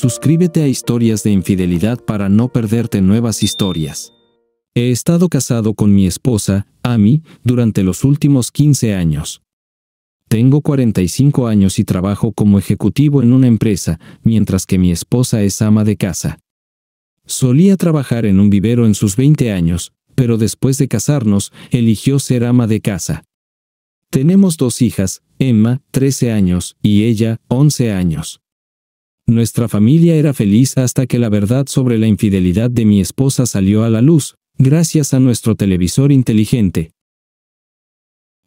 Suscríbete a Historias de Infidelidad para no perderte nuevas historias. He estado casado con mi esposa, Amy, durante los últimos 15 años. Tengo 45 años y trabajo como ejecutivo en una empresa, mientras que mi esposa es ama de casa. Solía trabajar en un vivero en sus 20 años, pero después de casarnos, eligió ser ama de casa. Tenemos dos hijas, Emma, 13 años, y ella, 11 años. Nuestra familia era feliz hasta que la verdad sobre la infidelidad de mi esposa salió a la luz, gracias a nuestro televisor inteligente.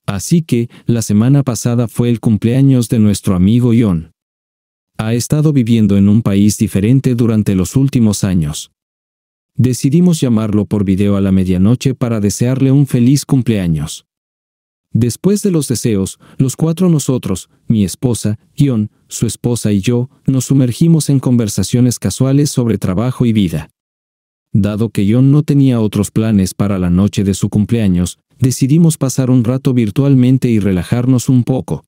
Así que, la semana pasada fue el cumpleaños de nuestro amigo John. Ha estado viviendo en un país diferente durante los últimos años. Decidimos llamarlo por video a la medianoche para desearle un feliz cumpleaños. Después de los deseos, los cuatro nosotros, mi esposa, John, su esposa y yo, nos sumergimos en conversaciones casuales sobre trabajo y vida. Dado que John no tenía otros planes para la noche de su cumpleaños, decidimos pasar un rato virtualmente y relajarnos un poco.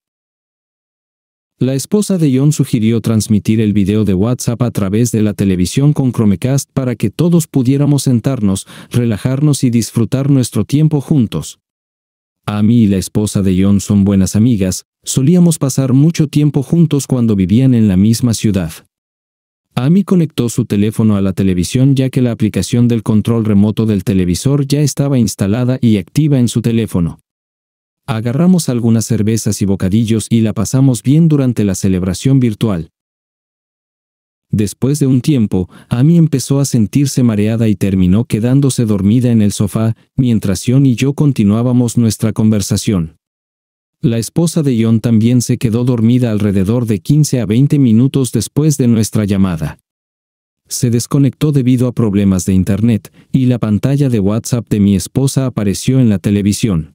La esposa de John sugirió transmitir el video de WhatsApp a través de la televisión con Chromecast para que todos pudiéramos sentarnos, relajarnos y disfrutar nuestro tiempo juntos. Ami y la esposa de John son buenas amigas, solíamos pasar mucho tiempo juntos cuando vivían en la misma ciudad. Amy conectó su teléfono a la televisión ya que la aplicación del control remoto del televisor ya estaba instalada y activa en su teléfono. Agarramos algunas cervezas y bocadillos y la pasamos bien durante la celebración virtual. Después de un tiempo, Amy empezó a sentirse mareada y terminó quedándose dormida en el sofá, mientras John y yo continuábamos nuestra conversación. La esposa de John también se quedó dormida alrededor de 15 a 20 minutos después de nuestra llamada. Se desconectó debido a problemas de Internet, y la pantalla de WhatsApp de mi esposa apareció en la televisión.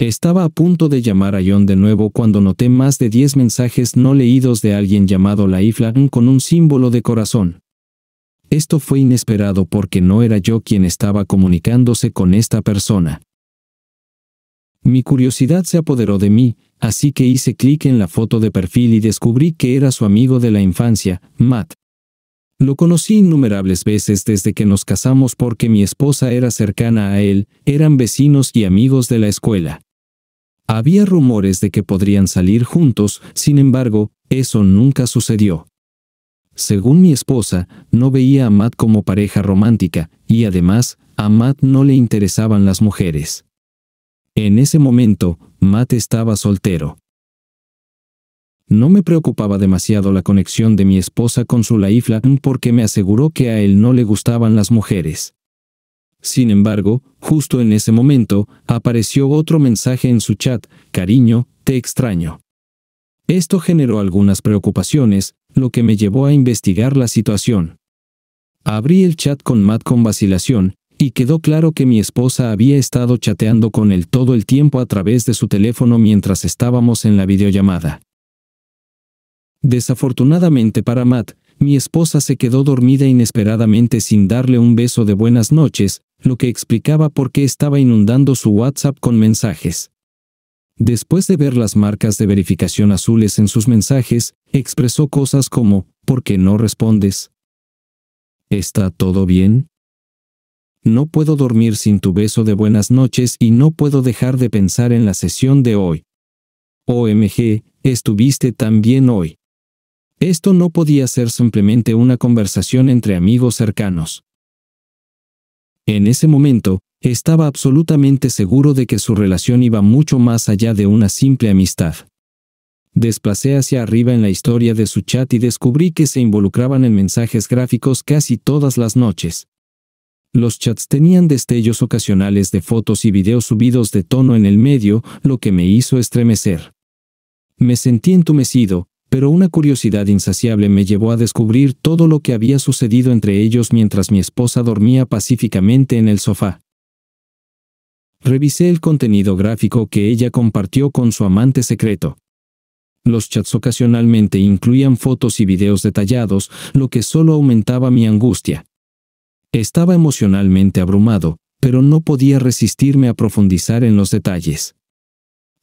Estaba a punto de llamar a John de nuevo cuando noté más de 10 mensajes no leídos de alguien llamado Laiflan con un símbolo de corazón. Esto fue inesperado porque no era yo quien estaba comunicándose con esta persona. Mi curiosidad se apoderó de mí, así que hice clic en la foto de perfil y descubrí que era su amigo de la infancia, Matt. Lo conocí innumerables veces desde que nos casamos porque mi esposa era cercana a él, eran vecinos y amigos de la escuela. Había rumores de que podrían salir juntos, sin embargo, eso nunca sucedió. Según mi esposa, no veía a Matt como pareja romántica, y además, a Matt no le interesaban las mujeres. En ese momento, Matt estaba soltero. No me preocupaba demasiado la conexión de mi esposa con su laifla porque me aseguró que a él no le gustaban las mujeres. Sin embargo, justo en ese momento, apareció otro mensaje en su chat, cariño, te extraño. Esto generó algunas preocupaciones, lo que me llevó a investigar la situación. Abrí el chat con Matt con vacilación, y quedó claro que mi esposa había estado chateando con él todo el tiempo a través de su teléfono mientras estábamos en la videollamada. Desafortunadamente para Matt, mi esposa se quedó dormida inesperadamente sin darle un beso de buenas noches, lo que explicaba por qué estaba inundando su WhatsApp con mensajes. Después de ver las marcas de verificación azules en sus mensajes, expresó cosas como, ¿por qué no respondes? ¿Está todo bien? No puedo dormir sin tu beso de buenas noches y no puedo dejar de pensar en la sesión de hoy. OMG, estuviste tan bien hoy. Esto no podía ser simplemente una conversación entre amigos cercanos. En ese momento, estaba absolutamente seguro de que su relación iba mucho más allá de una simple amistad. Desplacé hacia arriba en la historia de su chat y descubrí que se involucraban en mensajes gráficos casi todas las noches. Los chats tenían destellos ocasionales de fotos y videos subidos de tono en el medio, lo que me hizo estremecer. Me sentí entumecido, pero una curiosidad insaciable me llevó a descubrir todo lo que había sucedido entre ellos mientras mi esposa dormía pacíficamente en el sofá. Revisé el contenido gráfico que ella compartió con su amante secreto. Los chats ocasionalmente incluían fotos y videos detallados, lo que solo aumentaba mi angustia. Estaba emocionalmente abrumado, pero no podía resistirme a profundizar en los detalles.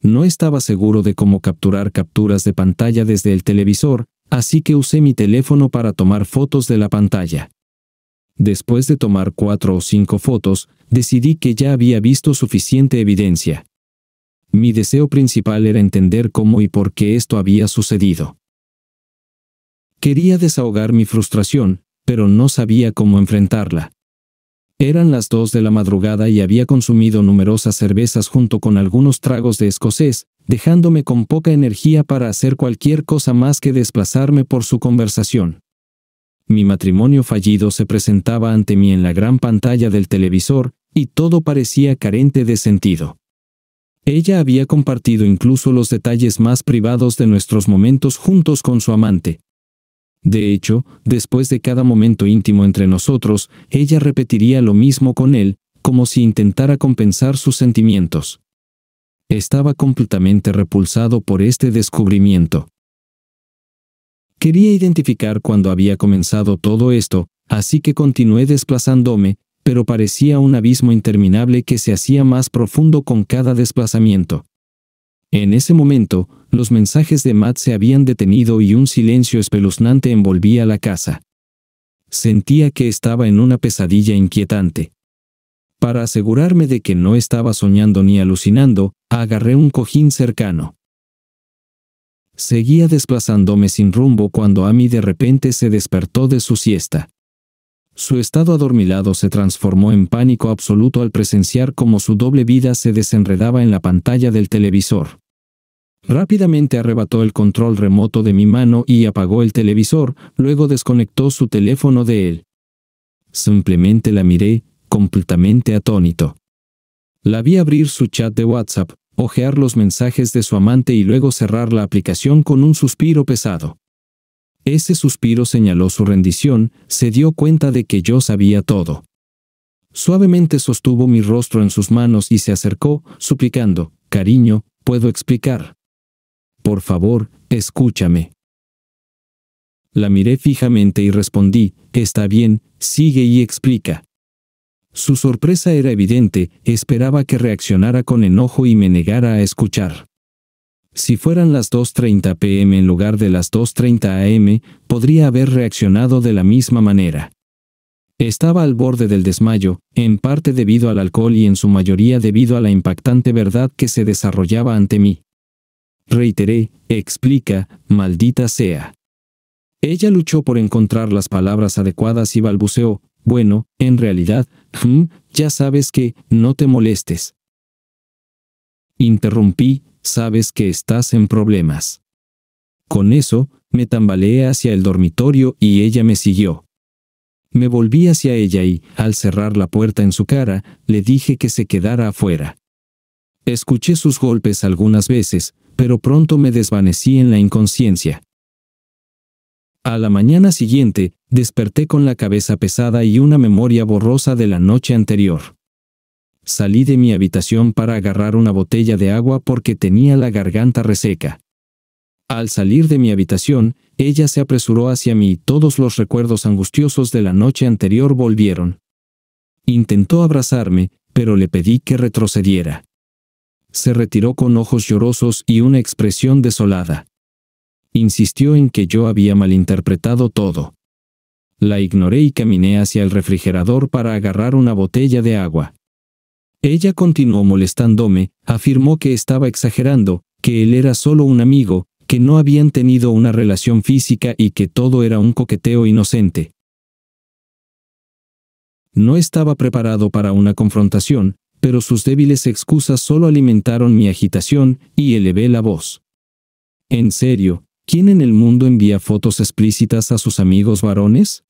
No estaba seguro de cómo capturar capturas de pantalla desde el televisor, así que usé mi teléfono para tomar fotos de la pantalla. Después de tomar cuatro o cinco fotos, decidí que ya había visto suficiente evidencia. Mi deseo principal era entender cómo y por qué esto había sucedido. Quería desahogar mi frustración, pero no sabía cómo enfrentarla. Eran las dos de la madrugada y había consumido numerosas cervezas junto con algunos tragos de escocés, dejándome con poca energía para hacer cualquier cosa más que desplazarme por su conversación. Mi matrimonio fallido se presentaba ante mí en la gran pantalla del televisor, y todo parecía carente de sentido. Ella había compartido incluso los detalles más privados de nuestros momentos juntos con su amante, de hecho, después de cada momento íntimo entre nosotros, ella repetiría lo mismo con él, como si intentara compensar sus sentimientos. Estaba completamente repulsado por este descubrimiento. Quería identificar cuando había comenzado todo esto, así que continué desplazándome, pero parecía un abismo interminable que se hacía más profundo con cada desplazamiento. En ese momento, los mensajes de Matt se habían detenido y un silencio espeluznante envolvía la casa. Sentía que estaba en una pesadilla inquietante. Para asegurarme de que no estaba soñando ni alucinando, agarré un cojín cercano. Seguía desplazándome sin rumbo cuando Amy de repente se despertó de su siesta. Su estado adormilado se transformó en pánico absoluto al presenciar cómo su doble vida se desenredaba en la pantalla del televisor. Rápidamente arrebató el control remoto de mi mano y apagó el televisor, luego desconectó su teléfono de él. Simplemente la miré, completamente atónito. La vi abrir su chat de WhatsApp, ojear los mensajes de su amante y luego cerrar la aplicación con un suspiro pesado. Ese suspiro señaló su rendición, se dio cuenta de que yo sabía todo. Suavemente sostuvo mi rostro en sus manos y se acercó, suplicando, Cariño, puedo explicar. Por favor, escúchame. La miré fijamente y respondí, Está bien, sigue y explica. Su sorpresa era evidente, esperaba que reaccionara con enojo y me negara a escuchar. Si fueran las 2.30 pm en lugar de las 2.30 am, podría haber reaccionado de la misma manera. Estaba al borde del desmayo, en parte debido al alcohol y en su mayoría debido a la impactante verdad que se desarrollaba ante mí. Reiteré, explica, maldita sea. Ella luchó por encontrar las palabras adecuadas y balbuceó, bueno, en realidad, ya sabes que, no te molestes. Interrumpí, sabes que estás en problemas. Con eso, me tambaleé hacia el dormitorio y ella me siguió. Me volví hacia ella y, al cerrar la puerta en su cara, le dije que se quedara afuera. Escuché sus golpes algunas veces, pero pronto me desvanecí en la inconsciencia. A la mañana siguiente, desperté con la cabeza pesada y una memoria borrosa de la noche anterior. Salí de mi habitación para agarrar una botella de agua porque tenía la garganta reseca. Al salir de mi habitación, ella se apresuró hacia mí y todos los recuerdos angustiosos de la noche anterior volvieron. Intentó abrazarme, pero le pedí que retrocediera. Se retiró con ojos llorosos y una expresión desolada. Insistió en que yo había malinterpretado todo. La ignoré y caminé hacia el refrigerador para agarrar una botella de agua. Ella continuó molestándome, afirmó que estaba exagerando, que él era solo un amigo, que no habían tenido una relación física y que todo era un coqueteo inocente. No estaba preparado para una confrontación, pero sus débiles excusas solo alimentaron mi agitación y elevé la voz. En serio, ¿quién en el mundo envía fotos explícitas a sus amigos varones?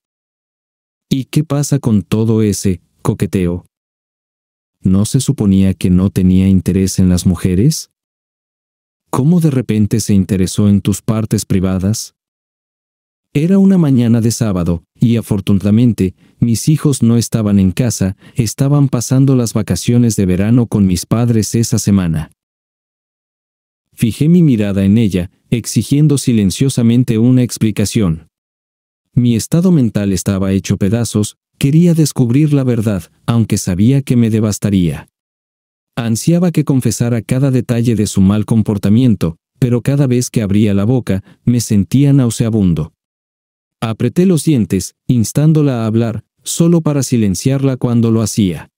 ¿Y qué pasa con todo ese coqueteo? ¿no se suponía que no tenía interés en las mujeres? ¿Cómo de repente se interesó en tus partes privadas? Era una mañana de sábado, y afortunadamente, mis hijos no estaban en casa, estaban pasando las vacaciones de verano con mis padres esa semana. Fijé mi mirada en ella, exigiendo silenciosamente una explicación. Mi estado mental estaba hecho pedazos, Quería descubrir la verdad, aunque sabía que me devastaría. Ansiaba que confesara cada detalle de su mal comportamiento, pero cada vez que abría la boca, me sentía nauseabundo. Apreté los dientes, instándola a hablar, solo para silenciarla cuando lo hacía.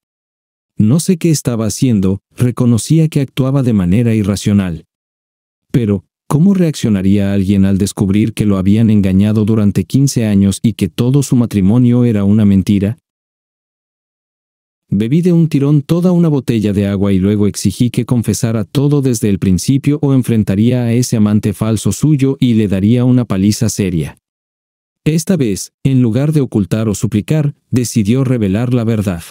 No sé qué estaba haciendo, reconocía que actuaba de manera irracional. Pero, ¿Cómo reaccionaría alguien al descubrir que lo habían engañado durante 15 años y que todo su matrimonio era una mentira? Bebí de un tirón toda una botella de agua y luego exigí que confesara todo desde el principio o enfrentaría a ese amante falso suyo y le daría una paliza seria. Esta vez, en lugar de ocultar o suplicar, decidió revelar la verdad.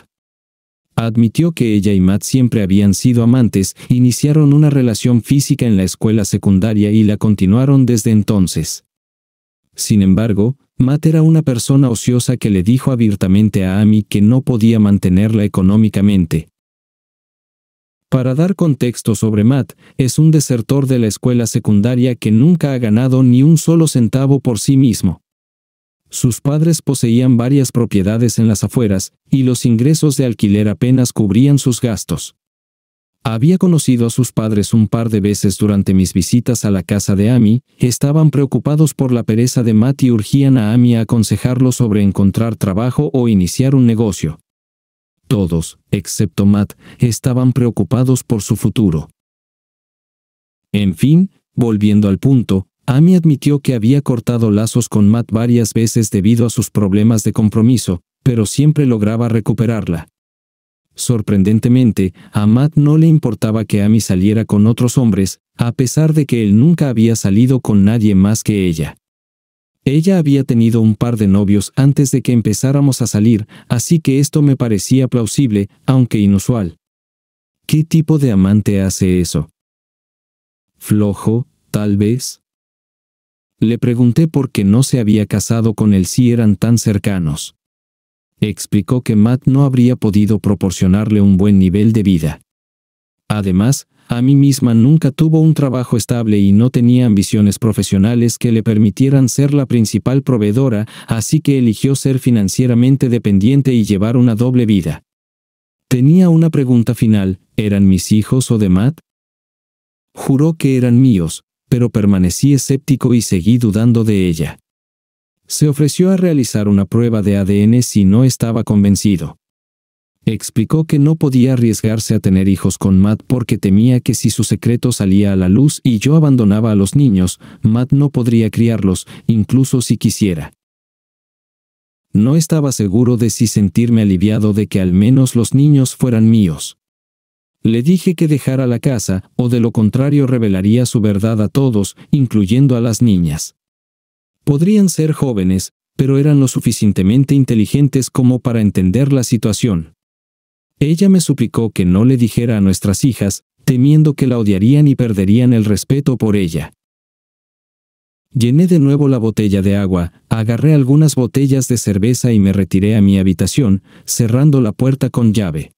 Admitió que ella y Matt siempre habían sido amantes, iniciaron una relación física en la escuela secundaria y la continuaron desde entonces. Sin embargo, Matt era una persona ociosa que le dijo abiertamente a Amy que no podía mantenerla económicamente. Para dar contexto sobre Matt, es un desertor de la escuela secundaria que nunca ha ganado ni un solo centavo por sí mismo. Sus padres poseían varias propiedades en las afueras, y los ingresos de alquiler apenas cubrían sus gastos. Había conocido a sus padres un par de veces durante mis visitas a la casa de Amy, estaban preocupados por la pereza de Matt y urgían a Amy a aconsejarlo sobre encontrar trabajo o iniciar un negocio. Todos, excepto Matt, estaban preocupados por su futuro. En fin, volviendo al punto, Amy admitió que había cortado lazos con Matt varias veces debido a sus problemas de compromiso, pero siempre lograba recuperarla. Sorprendentemente, a Matt no le importaba que Amy saliera con otros hombres, a pesar de que él nunca había salido con nadie más que ella. Ella había tenido un par de novios antes de que empezáramos a salir, así que esto me parecía plausible, aunque inusual. ¿Qué tipo de amante hace eso? Flojo, tal vez. Le pregunté por qué no se había casado con él si eran tan cercanos. Explicó que Matt no habría podido proporcionarle un buen nivel de vida. Además, a mí misma nunca tuvo un trabajo estable y no tenía ambiciones profesionales que le permitieran ser la principal proveedora, así que eligió ser financieramente dependiente y llevar una doble vida. Tenía una pregunta final, ¿eran mis hijos o de Matt? Juró que eran míos, pero permanecí escéptico y seguí dudando de ella. Se ofreció a realizar una prueba de ADN si no estaba convencido. Explicó que no podía arriesgarse a tener hijos con Matt porque temía que si su secreto salía a la luz y yo abandonaba a los niños, Matt no podría criarlos, incluso si quisiera. No estaba seguro de si sentirme aliviado de que al menos los niños fueran míos. Le dije que dejara la casa, o de lo contrario revelaría su verdad a todos, incluyendo a las niñas. Podrían ser jóvenes, pero eran lo suficientemente inteligentes como para entender la situación. Ella me suplicó que no le dijera a nuestras hijas, temiendo que la odiarían y perderían el respeto por ella. Llené de nuevo la botella de agua, agarré algunas botellas de cerveza y me retiré a mi habitación, cerrando la puerta con llave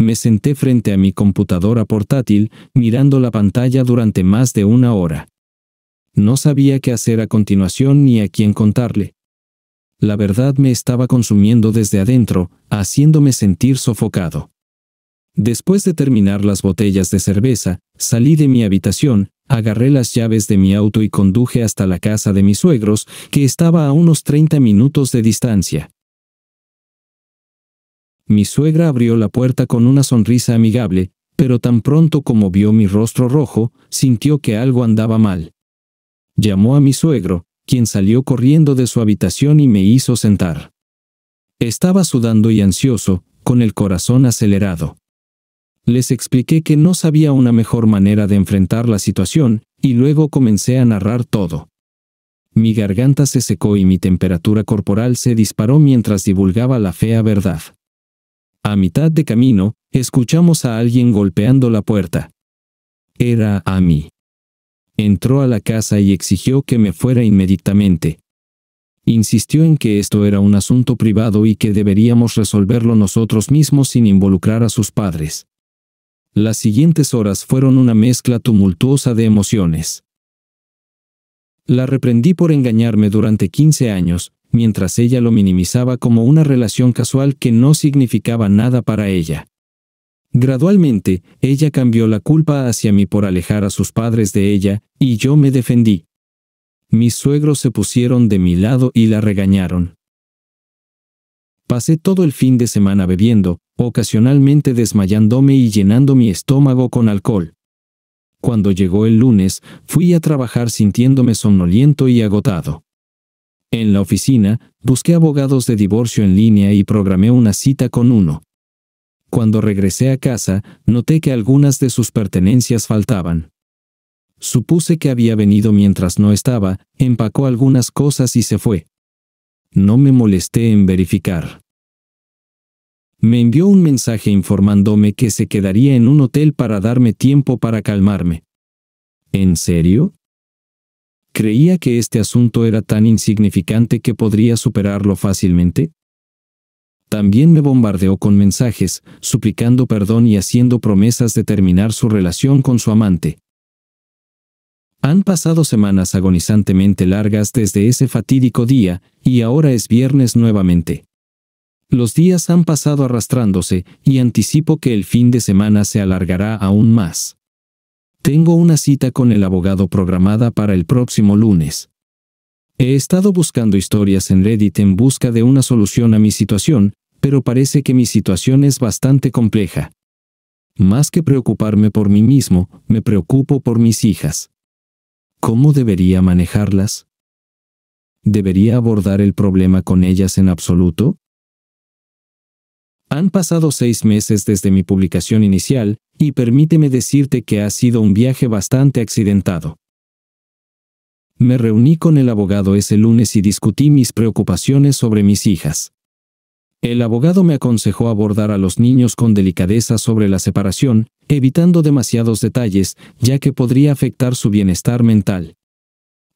me senté frente a mi computadora portátil, mirando la pantalla durante más de una hora. No sabía qué hacer a continuación ni a quién contarle. La verdad me estaba consumiendo desde adentro, haciéndome sentir sofocado. Después de terminar las botellas de cerveza, salí de mi habitación, agarré las llaves de mi auto y conduje hasta la casa de mis suegros, que estaba a unos 30 minutos de distancia. Mi suegra abrió la puerta con una sonrisa amigable, pero tan pronto como vio mi rostro rojo, sintió que algo andaba mal. Llamó a mi suegro, quien salió corriendo de su habitación y me hizo sentar. Estaba sudando y ansioso, con el corazón acelerado. Les expliqué que no sabía una mejor manera de enfrentar la situación, y luego comencé a narrar todo. Mi garganta se secó y mi temperatura corporal se disparó mientras divulgaba la fea verdad. A mitad de camino, escuchamos a alguien golpeando la puerta. Era a mí. Entró a la casa y exigió que me fuera inmediatamente. Insistió en que esto era un asunto privado y que deberíamos resolverlo nosotros mismos sin involucrar a sus padres. Las siguientes horas fueron una mezcla tumultuosa de emociones. La reprendí por engañarme durante 15 años, mientras ella lo minimizaba como una relación casual que no significaba nada para ella. Gradualmente, ella cambió la culpa hacia mí por alejar a sus padres de ella, y yo me defendí. Mis suegros se pusieron de mi lado y la regañaron. Pasé todo el fin de semana bebiendo, ocasionalmente desmayándome y llenando mi estómago con alcohol. Cuando llegó el lunes, fui a trabajar sintiéndome somnoliento y agotado. En la oficina, busqué abogados de divorcio en línea y programé una cita con uno. Cuando regresé a casa, noté que algunas de sus pertenencias faltaban. Supuse que había venido mientras no estaba, empacó algunas cosas y se fue. No me molesté en verificar. Me envió un mensaje informándome que se quedaría en un hotel para darme tiempo para calmarme. ¿En serio? ¿Creía que este asunto era tan insignificante que podría superarlo fácilmente? También me bombardeó con mensajes, suplicando perdón y haciendo promesas de terminar su relación con su amante. Han pasado semanas agonizantemente largas desde ese fatídico día, y ahora es viernes nuevamente. Los días han pasado arrastrándose, y anticipo que el fin de semana se alargará aún más. Tengo una cita con el abogado programada para el próximo lunes. He estado buscando historias en Reddit en busca de una solución a mi situación, pero parece que mi situación es bastante compleja. Más que preocuparme por mí mismo, me preocupo por mis hijas. ¿Cómo debería manejarlas? ¿Debería abordar el problema con ellas en absoluto? Han pasado seis meses desde mi publicación inicial, y permíteme decirte que ha sido un viaje bastante accidentado. Me reuní con el abogado ese lunes y discutí mis preocupaciones sobre mis hijas. El abogado me aconsejó abordar a los niños con delicadeza sobre la separación, evitando demasiados detalles, ya que podría afectar su bienestar mental.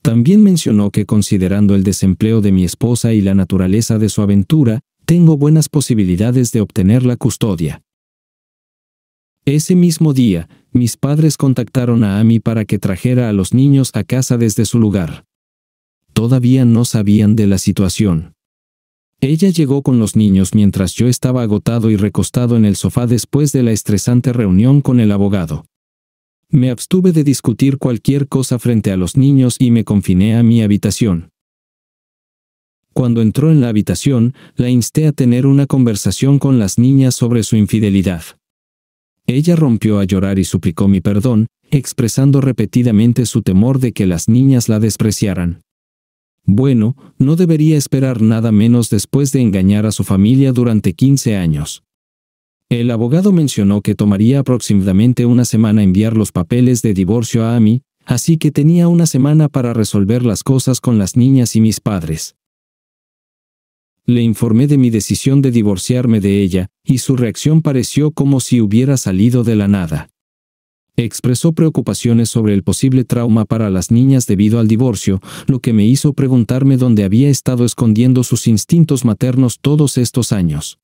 También mencionó que considerando el desempleo de mi esposa y la naturaleza de su aventura, tengo buenas posibilidades de obtener la custodia. Ese mismo día, mis padres contactaron a Amy para que trajera a los niños a casa desde su lugar. Todavía no sabían de la situación. Ella llegó con los niños mientras yo estaba agotado y recostado en el sofá después de la estresante reunión con el abogado. Me abstuve de discutir cualquier cosa frente a los niños y me confiné a mi habitación. Cuando entró en la habitación, la insté a tener una conversación con las niñas sobre su infidelidad. Ella rompió a llorar y suplicó mi perdón, expresando repetidamente su temor de que las niñas la despreciaran. Bueno, no debería esperar nada menos después de engañar a su familia durante 15 años. El abogado mencionó que tomaría aproximadamente una semana enviar los papeles de divorcio a Amy, así que tenía una semana para resolver las cosas con las niñas y mis padres. Le informé de mi decisión de divorciarme de ella, y su reacción pareció como si hubiera salido de la nada. Expresó preocupaciones sobre el posible trauma para las niñas debido al divorcio, lo que me hizo preguntarme dónde había estado escondiendo sus instintos maternos todos estos años.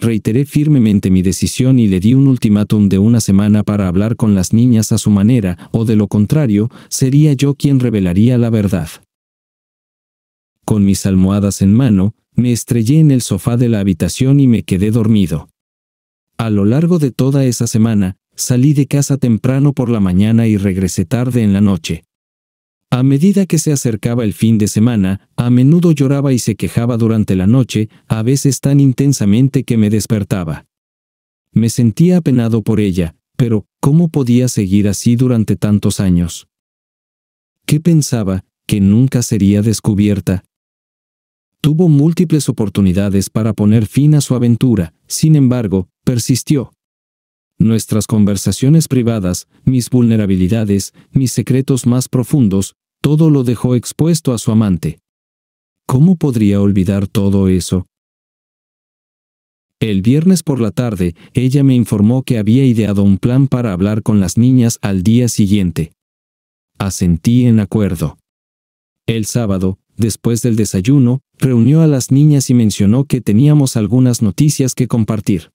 Reiteré firmemente mi decisión y le di un ultimátum de una semana para hablar con las niñas a su manera, o de lo contrario, sería yo quien revelaría la verdad. Con mis almohadas en mano, me estrellé en el sofá de la habitación y me quedé dormido. A lo largo de toda esa semana, salí de casa temprano por la mañana y regresé tarde en la noche. A medida que se acercaba el fin de semana, a menudo lloraba y se quejaba durante la noche, a veces tan intensamente que me despertaba. Me sentía apenado por ella, pero ¿cómo podía seguir así durante tantos años? ¿Qué pensaba? ¿Que nunca sería descubierta? Tuvo múltiples oportunidades para poner fin a su aventura, sin embargo, persistió. Nuestras conversaciones privadas, mis vulnerabilidades, mis secretos más profundos, todo lo dejó expuesto a su amante. ¿Cómo podría olvidar todo eso? El viernes por la tarde, ella me informó que había ideado un plan para hablar con las niñas al día siguiente. Asentí en acuerdo. El sábado, después del desayuno, reunió a las niñas y mencionó que teníamos algunas noticias que compartir.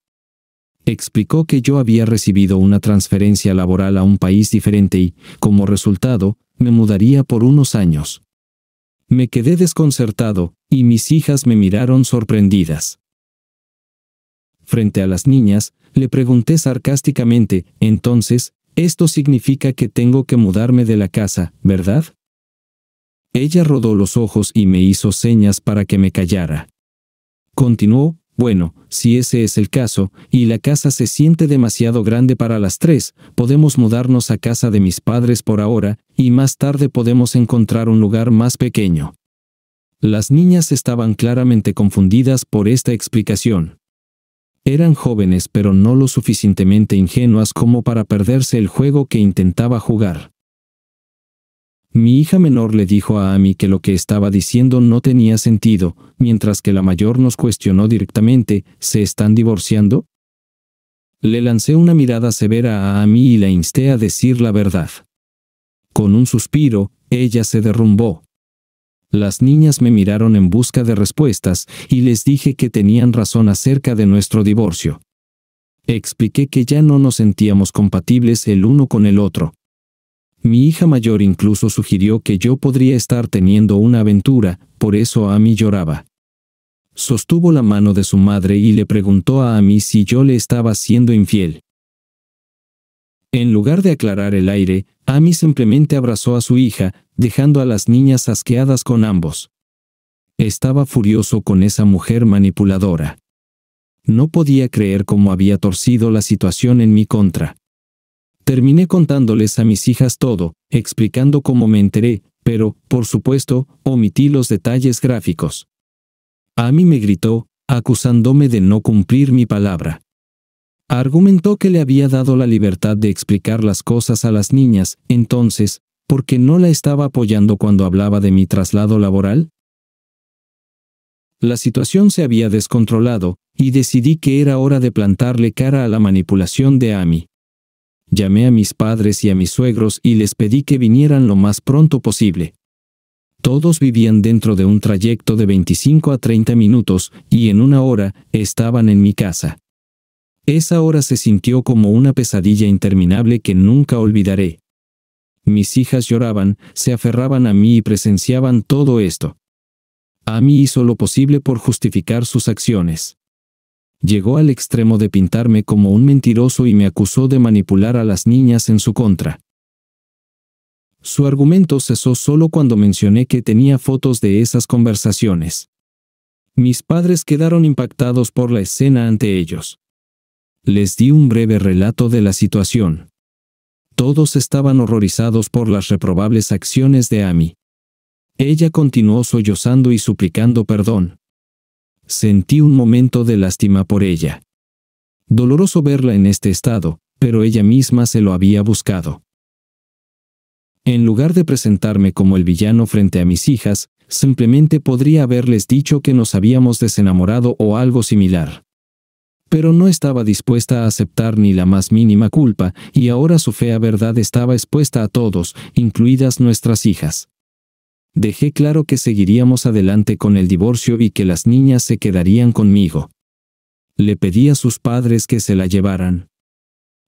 Explicó que yo había recibido una transferencia laboral a un país diferente y, como resultado, me mudaría por unos años. Me quedé desconcertado, y mis hijas me miraron sorprendidas. Frente a las niñas, le pregunté sarcásticamente, entonces, esto significa que tengo que mudarme de la casa, ¿verdad? Ella rodó los ojos y me hizo señas para que me callara. Continuó, bueno, si ese es el caso, y la casa se siente demasiado grande para las tres, podemos mudarnos a casa de mis padres por ahora, y más tarde podemos encontrar un lugar más pequeño. Las niñas estaban claramente confundidas por esta explicación. Eran jóvenes pero no lo suficientemente ingenuas como para perderse el juego que intentaba jugar. Mi hija menor le dijo a Amy que lo que estaba diciendo no tenía sentido, mientras que la mayor nos cuestionó directamente, ¿se están divorciando? Le lancé una mirada severa a Amy y la insté a decir la verdad. Con un suspiro, ella se derrumbó. Las niñas me miraron en busca de respuestas y les dije que tenían razón acerca de nuestro divorcio. Expliqué que ya no nos sentíamos compatibles el uno con el otro. Mi hija mayor incluso sugirió que yo podría estar teniendo una aventura, por eso Amy lloraba. Sostuvo la mano de su madre y le preguntó a Amy si yo le estaba siendo infiel. En lugar de aclarar el aire, Amy simplemente abrazó a su hija, dejando a las niñas asqueadas con ambos. Estaba furioso con esa mujer manipuladora. No podía creer cómo había torcido la situación en mi contra. Terminé contándoles a mis hijas todo, explicando cómo me enteré, pero, por supuesto, omití los detalles gráficos. Amy me gritó, acusándome de no cumplir mi palabra. Argumentó que le había dado la libertad de explicar las cosas a las niñas, entonces, ¿por qué no la estaba apoyando cuando hablaba de mi traslado laboral? La situación se había descontrolado, y decidí que era hora de plantarle cara a la manipulación de Amy llamé a mis padres y a mis suegros y les pedí que vinieran lo más pronto posible. Todos vivían dentro de un trayecto de 25 a 30 minutos y en una hora estaban en mi casa. Esa hora se sintió como una pesadilla interminable que nunca olvidaré. Mis hijas lloraban, se aferraban a mí y presenciaban todo esto. A mí hizo lo posible por justificar sus acciones llegó al extremo de pintarme como un mentiroso y me acusó de manipular a las niñas en su contra. Su argumento cesó solo cuando mencioné que tenía fotos de esas conversaciones. Mis padres quedaron impactados por la escena ante ellos. Les di un breve relato de la situación. Todos estaban horrorizados por las reprobables acciones de Amy. Ella continuó sollozando y suplicando perdón. Sentí un momento de lástima por ella. Doloroso verla en este estado, pero ella misma se lo había buscado. En lugar de presentarme como el villano frente a mis hijas, simplemente podría haberles dicho que nos habíamos desenamorado o algo similar. Pero no estaba dispuesta a aceptar ni la más mínima culpa, y ahora su fea verdad estaba expuesta a todos, incluidas nuestras hijas. Dejé claro que seguiríamos adelante con el divorcio y que las niñas se quedarían conmigo. Le pedí a sus padres que se la llevaran.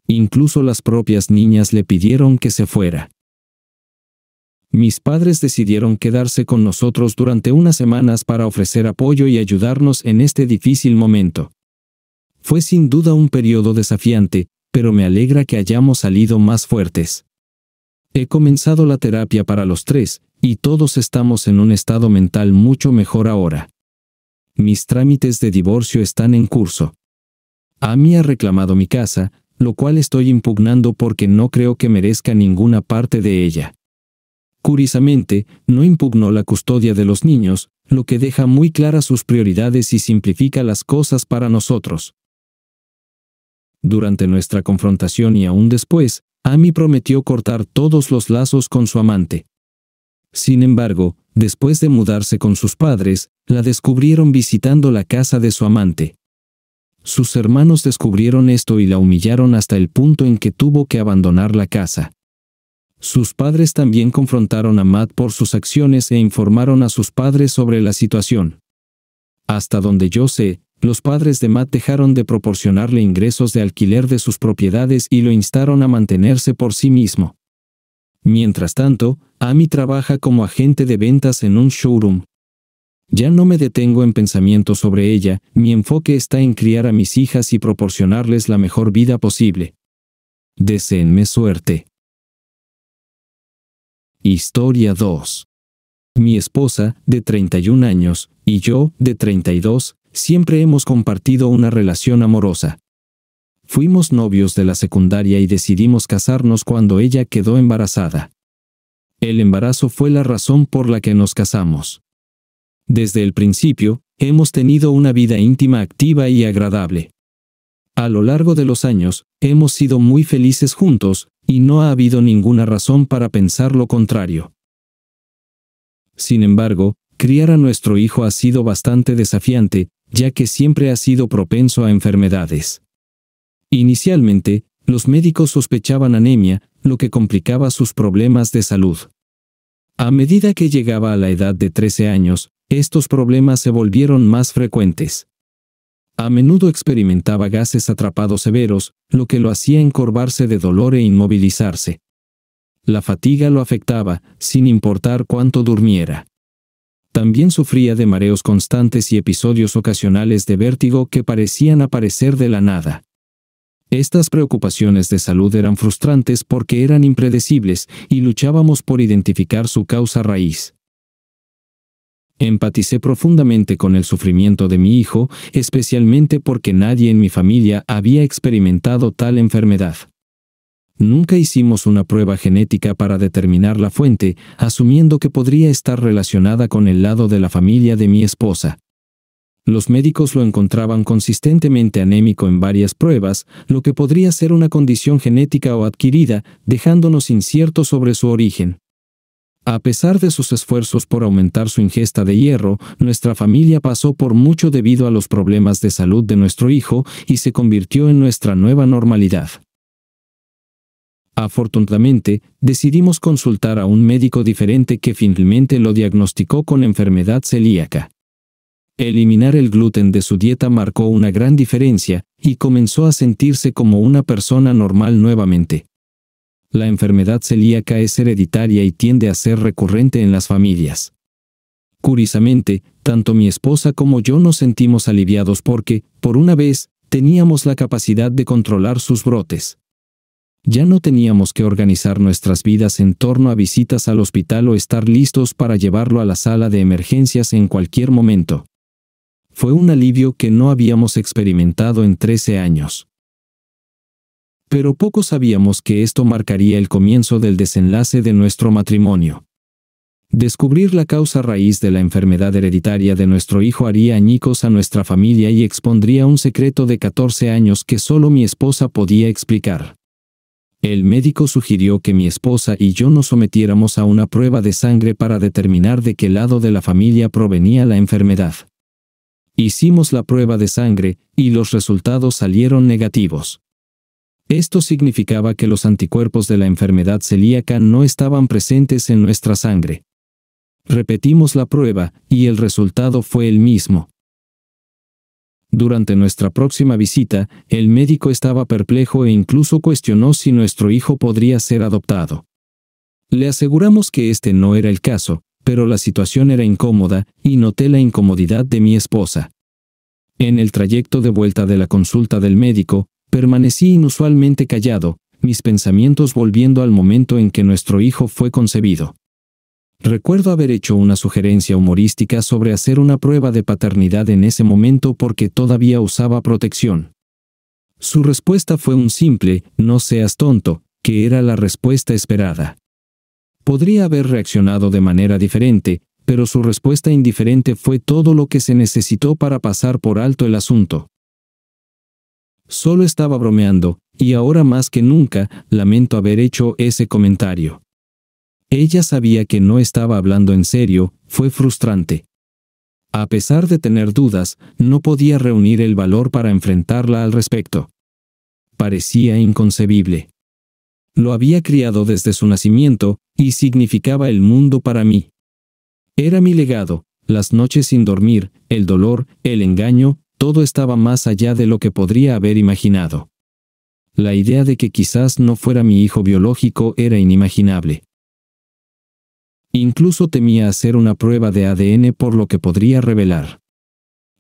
Incluso las propias niñas le pidieron que se fuera. Mis padres decidieron quedarse con nosotros durante unas semanas para ofrecer apoyo y ayudarnos en este difícil momento. Fue sin duda un periodo desafiante, pero me alegra que hayamos salido más fuertes. He comenzado la terapia para los tres, y todos estamos en un estado mental mucho mejor ahora. Mis trámites de divorcio están en curso. Ami ha reclamado mi casa, lo cual estoy impugnando porque no creo que merezca ninguna parte de ella. Curiosamente, no impugnó la custodia de los niños, lo que deja muy claras sus prioridades y simplifica las cosas para nosotros. Durante nuestra confrontación y aún después, Amy prometió cortar todos los lazos con su amante. Sin embargo, después de mudarse con sus padres, la descubrieron visitando la casa de su amante. Sus hermanos descubrieron esto y la humillaron hasta el punto en que tuvo que abandonar la casa. Sus padres también confrontaron a Matt por sus acciones e informaron a sus padres sobre la situación. Hasta donde yo sé, los padres de Matt dejaron de proporcionarle ingresos de alquiler de sus propiedades y lo instaron a mantenerse por sí mismo. Mientras tanto, Amy trabaja como agente de ventas en un showroom. Ya no me detengo en pensamientos sobre ella, mi enfoque está en criar a mis hijas y proporcionarles la mejor vida posible. Deseenme suerte. Historia 2. Mi esposa, de 31 años, y yo, de 32, siempre hemos compartido una relación amorosa. Fuimos novios de la secundaria y decidimos casarnos cuando ella quedó embarazada. El embarazo fue la razón por la que nos casamos. Desde el principio, hemos tenido una vida íntima activa y agradable. A lo largo de los años, hemos sido muy felices juntos, y no ha habido ninguna razón para pensar lo contrario. Sin embargo, criar a nuestro hijo ha sido bastante desafiante, ya que siempre ha sido propenso a enfermedades. Inicialmente, los médicos sospechaban anemia, lo que complicaba sus problemas de salud. A medida que llegaba a la edad de 13 años, estos problemas se volvieron más frecuentes. A menudo experimentaba gases atrapados severos, lo que lo hacía encorvarse de dolor e inmovilizarse. La fatiga lo afectaba, sin importar cuánto durmiera. También sufría de mareos constantes y episodios ocasionales de vértigo que parecían aparecer de la nada. Estas preocupaciones de salud eran frustrantes porque eran impredecibles y luchábamos por identificar su causa raíz. Empaticé profundamente con el sufrimiento de mi hijo, especialmente porque nadie en mi familia había experimentado tal enfermedad. Nunca hicimos una prueba genética para determinar la fuente, asumiendo que podría estar relacionada con el lado de la familia de mi esposa. Los médicos lo encontraban consistentemente anémico en varias pruebas, lo que podría ser una condición genética o adquirida, dejándonos inciertos sobre su origen. A pesar de sus esfuerzos por aumentar su ingesta de hierro, nuestra familia pasó por mucho debido a los problemas de salud de nuestro hijo y se convirtió en nuestra nueva normalidad. Afortunadamente, decidimos consultar a un médico diferente que finalmente lo diagnosticó con enfermedad celíaca. Eliminar el gluten de su dieta marcó una gran diferencia, y comenzó a sentirse como una persona normal nuevamente. La enfermedad celíaca es hereditaria y tiende a ser recurrente en las familias. Curiosamente, tanto mi esposa como yo nos sentimos aliviados porque, por una vez, teníamos la capacidad de controlar sus brotes. Ya no teníamos que organizar nuestras vidas en torno a visitas al hospital o estar listos para llevarlo a la sala de emergencias en cualquier momento. Fue un alivio que no habíamos experimentado en 13 años. Pero poco sabíamos que esto marcaría el comienzo del desenlace de nuestro matrimonio. Descubrir la causa raíz de la enfermedad hereditaria de nuestro hijo haría añicos a nuestra familia y expondría un secreto de 14 años que solo mi esposa podía explicar. El médico sugirió que mi esposa y yo nos sometiéramos a una prueba de sangre para determinar de qué lado de la familia provenía la enfermedad. Hicimos la prueba de sangre y los resultados salieron negativos. Esto significaba que los anticuerpos de la enfermedad celíaca no estaban presentes en nuestra sangre. Repetimos la prueba y el resultado fue el mismo. Durante nuestra próxima visita, el médico estaba perplejo e incluso cuestionó si nuestro hijo podría ser adoptado. Le aseguramos que este no era el caso, pero la situación era incómoda, y noté la incomodidad de mi esposa. En el trayecto de vuelta de la consulta del médico, permanecí inusualmente callado, mis pensamientos volviendo al momento en que nuestro hijo fue concebido. Recuerdo haber hecho una sugerencia humorística sobre hacer una prueba de paternidad en ese momento porque todavía usaba protección. Su respuesta fue un simple, no seas tonto, que era la respuesta esperada. Podría haber reaccionado de manera diferente, pero su respuesta indiferente fue todo lo que se necesitó para pasar por alto el asunto. Solo estaba bromeando, y ahora más que nunca, lamento haber hecho ese comentario. Ella sabía que no estaba hablando en serio, fue frustrante. A pesar de tener dudas, no podía reunir el valor para enfrentarla al respecto. Parecía inconcebible lo había criado desde su nacimiento, y significaba el mundo para mí. Era mi legado, las noches sin dormir, el dolor, el engaño, todo estaba más allá de lo que podría haber imaginado. La idea de que quizás no fuera mi hijo biológico era inimaginable. Incluso temía hacer una prueba de ADN por lo que podría revelar.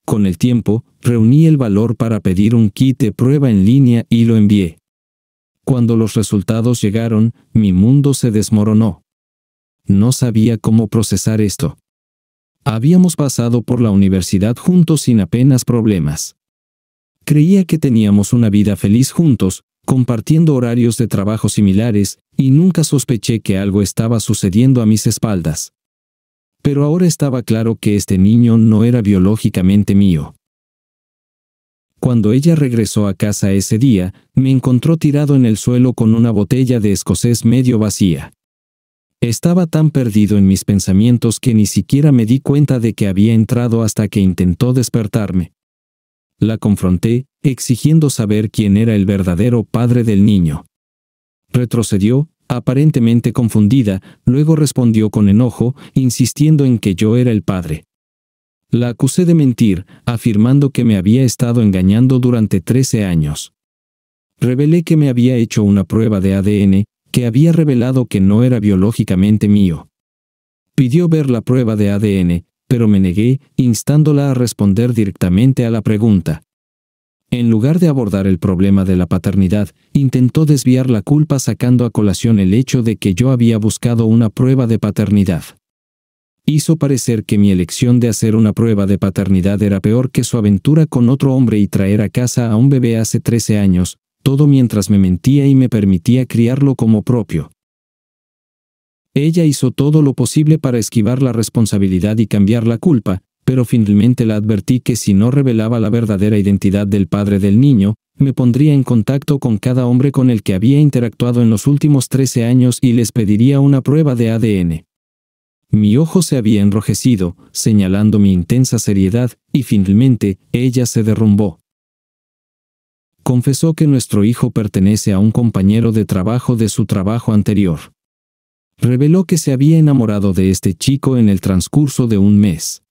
Con el tiempo, reuní el valor para pedir un kit de prueba en línea y lo envié. Cuando los resultados llegaron, mi mundo se desmoronó. No sabía cómo procesar esto. Habíamos pasado por la universidad juntos sin apenas problemas. Creía que teníamos una vida feliz juntos, compartiendo horarios de trabajo similares, y nunca sospeché que algo estaba sucediendo a mis espaldas. Pero ahora estaba claro que este niño no era biológicamente mío. Cuando ella regresó a casa ese día, me encontró tirado en el suelo con una botella de escocés medio vacía. Estaba tan perdido en mis pensamientos que ni siquiera me di cuenta de que había entrado hasta que intentó despertarme. La confronté, exigiendo saber quién era el verdadero padre del niño. Retrocedió, aparentemente confundida, luego respondió con enojo, insistiendo en que yo era el padre. La acusé de mentir, afirmando que me había estado engañando durante 13 años. Revelé que me había hecho una prueba de ADN, que había revelado que no era biológicamente mío. Pidió ver la prueba de ADN, pero me negué, instándola a responder directamente a la pregunta. En lugar de abordar el problema de la paternidad, intentó desviar la culpa sacando a colación el hecho de que yo había buscado una prueba de paternidad hizo parecer que mi elección de hacer una prueba de paternidad era peor que su aventura con otro hombre y traer a casa a un bebé hace 13 años, todo mientras me mentía y me permitía criarlo como propio. Ella hizo todo lo posible para esquivar la responsabilidad y cambiar la culpa, pero finalmente la advertí que si no revelaba la verdadera identidad del padre del niño, me pondría en contacto con cada hombre con el que había interactuado en los últimos 13 años y les pediría una prueba de ADN. Mi ojo se había enrojecido, señalando mi intensa seriedad, y finalmente ella se derrumbó. Confesó que nuestro hijo pertenece a un compañero de trabajo de su trabajo anterior. Reveló que se había enamorado de este chico en el transcurso de un mes.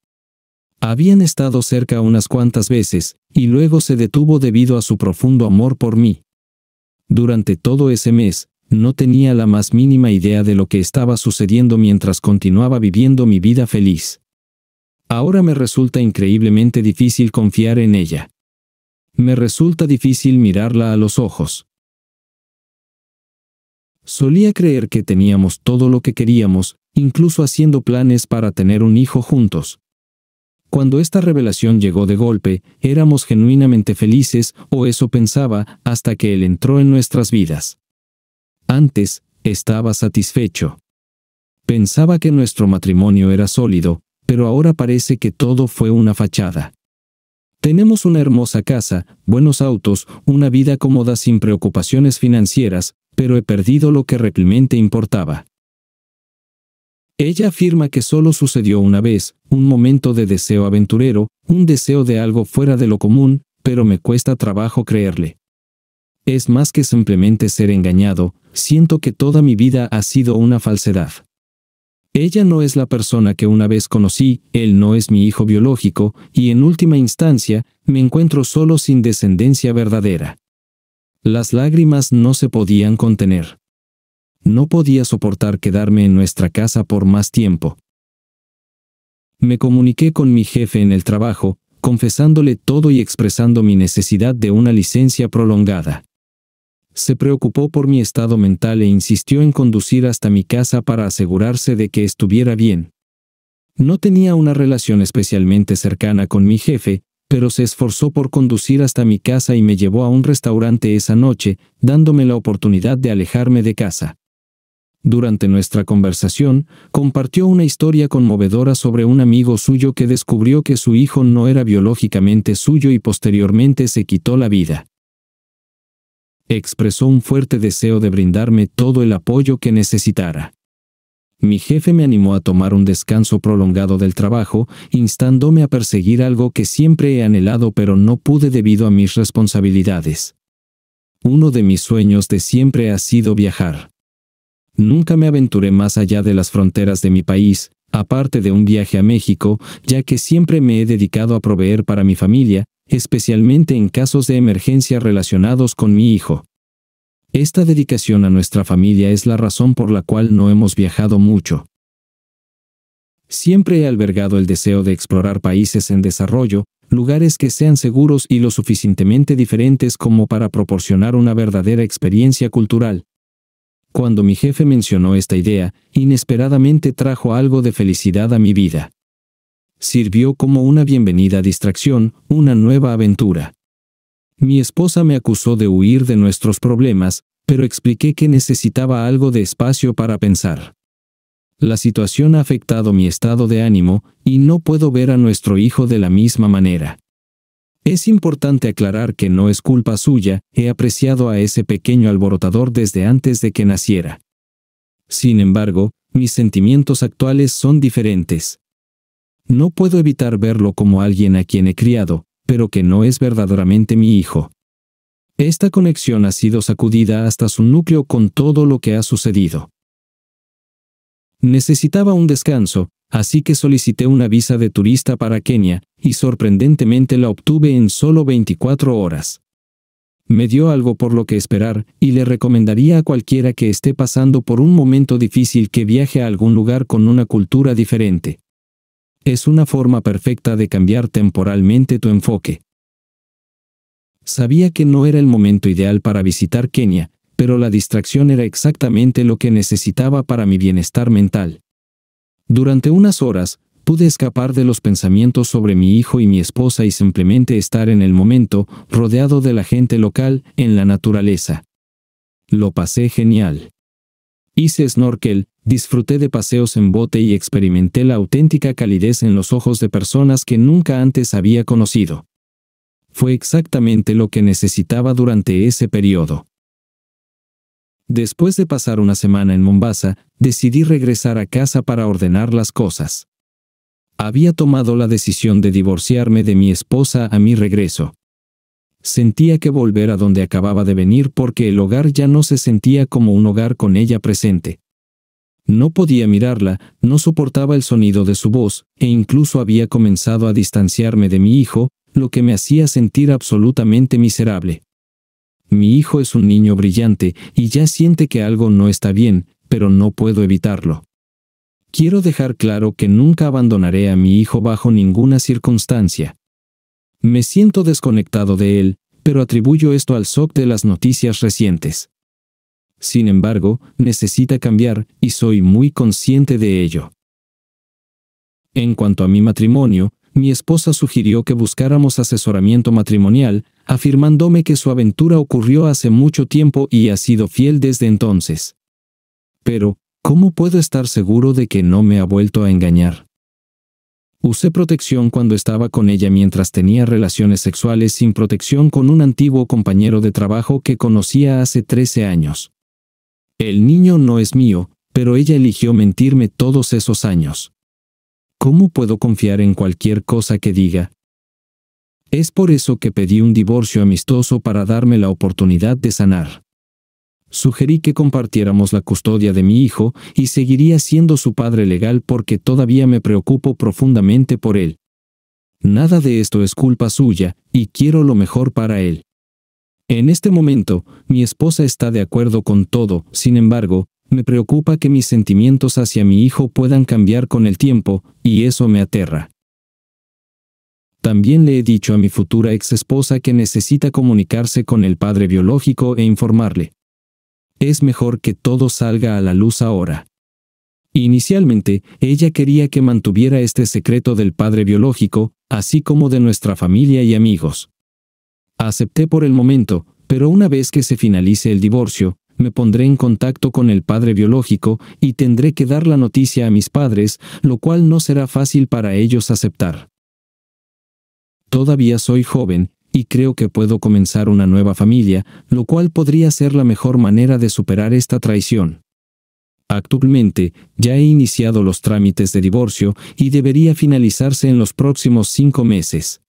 Habían estado cerca unas cuantas veces, y luego se detuvo debido a su profundo amor por mí. Durante todo ese mes, no tenía la más mínima idea de lo que estaba sucediendo mientras continuaba viviendo mi vida feliz. Ahora me resulta increíblemente difícil confiar en ella. Me resulta difícil mirarla a los ojos. Solía creer que teníamos todo lo que queríamos, incluso haciendo planes para tener un hijo juntos. Cuando esta revelación llegó de golpe, éramos genuinamente felices, o eso pensaba, hasta que él entró en nuestras vidas. Antes, estaba satisfecho. Pensaba que nuestro matrimonio era sólido, pero ahora parece que todo fue una fachada. Tenemos una hermosa casa, buenos autos, una vida cómoda sin preocupaciones financieras, pero he perdido lo que realmente importaba. Ella afirma que solo sucedió una vez, un momento de deseo aventurero, un deseo de algo fuera de lo común, pero me cuesta trabajo creerle es más que simplemente ser engañado, siento que toda mi vida ha sido una falsedad. Ella no es la persona que una vez conocí, él no es mi hijo biológico, y en última instancia, me encuentro solo sin descendencia verdadera. Las lágrimas no se podían contener. No podía soportar quedarme en nuestra casa por más tiempo. Me comuniqué con mi jefe en el trabajo, confesándole todo y expresando mi necesidad de una licencia prolongada se preocupó por mi estado mental e insistió en conducir hasta mi casa para asegurarse de que estuviera bien. No tenía una relación especialmente cercana con mi jefe, pero se esforzó por conducir hasta mi casa y me llevó a un restaurante esa noche, dándome la oportunidad de alejarme de casa. Durante nuestra conversación, compartió una historia conmovedora sobre un amigo suyo que descubrió que su hijo no era biológicamente suyo y posteriormente se quitó la vida expresó un fuerte deseo de brindarme todo el apoyo que necesitara. Mi jefe me animó a tomar un descanso prolongado del trabajo, instándome a perseguir algo que siempre he anhelado pero no pude debido a mis responsabilidades. Uno de mis sueños de siempre ha sido viajar. Nunca me aventuré más allá de las fronteras de mi país, aparte de un viaje a México, ya que siempre me he dedicado a proveer para mi familia, especialmente en casos de emergencia relacionados con mi hijo. Esta dedicación a nuestra familia es la razón por la cual no hemos viajado mucho. Siempre he albergado el deseo de explorar países en desarrollo, lugares que sean seguros y lo suficientemente diferentes como para proporcionar una verdadera experiencia cultural. Cuando mi jefe mencionó esta idea, inesperadamente trajo algo de felicidad a mi vida sirvió como una bienvenida distracción, una nueva aventura. Mi esposa me acusó de huir de nuestros problemas, pero expliqué que necesitaba algo de espacio para pensar. La situación ha afectado mi estado de ánimo, y no puedo ver a nuestro hijo de la misma manera. Es importante aclarar que no es culpa suya, he apreciado a ese pequeño alborotador desde antes de que naciera. Sin embargo, mis sentimientos actuales son diferentes. No puedo evitar verlo como alguien a quien he criado, pero que no es verdaderamente mi hijo. Esta conexión ha sido sacudida hasta su núcleo con todo lo que ha sucedido. Necesitaba un descanso, así que solicité una visa de turista para Kenia, y sorprendentemente la obtuve en solo 24 horas. Me dio algo por lo que esperar, y le recomendaría a cualquiera que esté pasando por un momento difícil que viaje a algún lugar con una cultura diferente es una forma perfecta de cambiar temporalmente tu enfoque. Sabía que no era el momento ideal para visitar Kenia, pero la distracción era exactamente lo que necesitaba para mi bienestar mental. Durante unas horas, pude escapar de los pensamientos sobre mi hijo y mi esposa y simplemente estar en el momento, rodeado de la gente local, en la naturaleza. Lo pasé genial. Hice snorkel, disfruté de paseos en bote y experimenté la auténtica calidez en los ojos de personas que nunca antes había conocido. Fue exactamente lo que necesitaba durante ese periodo. Después de pasar una semana en Mombasa, decidí regresar a casa para ordenar las cosas. Había tomado la decisión de divorciarme de mi esposa a mi regreso. Sentía que volver a donde acababa de venir porque el hogar ya no se sentía como un hogar con ella presente. No podía mirarla, no soportaba el sonido de su voz, e incluso había comenzado a distanciarme de mi hijo, lo que me hacía sentir absolutamente miserable. Mi hijo es un niño brillante, y ya siente que algo no está bien, pero no puedo evitarlo. Quiero dejar claro que nunca abandonaré a mi hijo bajo ninguna circunstancia. Me siento desconectado de él, pero atribuyo esto al shock de las noticias recientes. Sin embargo, necesita cambiar y soy muy consciente de ello. En cuanto a mi matrimonio, mi esposa sugirió que buscáramos asesoramiento matrimonial, afirmándome que su aventura ocurrió hace mucho tiempo y ha sido fiel desde entonces. Pero, ¿cómo puedo estar seguro de que no me ha vuelto a engañar? Usé protección cuando estaba con ella mientras tenía relaciones sexuales sin protección con un antiguo compañero de trabajo que conocía hace 13 años. El niño no es mío, pero ella eligió mentirme todos esos años. ¿Cómo puedo confiar en cualquier cosa que diga? Es por eso que pedí un divorcio amistoso para darme la oportunidad de sanar. Sugerí que compartiéramos la custodia de mi hijo y seguiría siendo su padre legal porque todavía me preocupo profundamente por él. Nada de esto es culpa suya, y quiero lo mejor para él. En este momento, mi esposa está de acuerdo con todo, sin embargo, me preocupa que mis sentimientos hacia mi hijo puedan cambiar con el tiempo, y eso me aterra. También le he dicho a mi futura ex esposa que necesita comunicarse con el padre biológico e informarle. Es mejor que todo salga a la luz ahora. Inicialmente, ella quería que mantuviera este secreto del padre biológico, así como de nuestra familia y amigos. Acepté por el momento, pero una vez que se finalice el divorcio, me pondré en contacto con el padre biológico y tendré que dar la noticia a mis padres, lo cual no será fácil para ellos aceptar. Todavía soy joven, y creo que puedo comenzar una nueva familia, lo cual podría ser la mejor manera de superar esta traición. Actualmente, ya he iniciado los trámites de divorcio y debería finalizarse en los próximos cinco meses.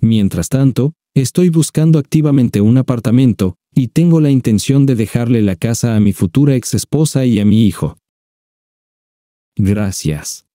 Mientras tanto, Estoy buscando activamente un apartamento, y tengo la intención de dejarle la casa a mi futura ex esposa y a mi hijo. Gracias.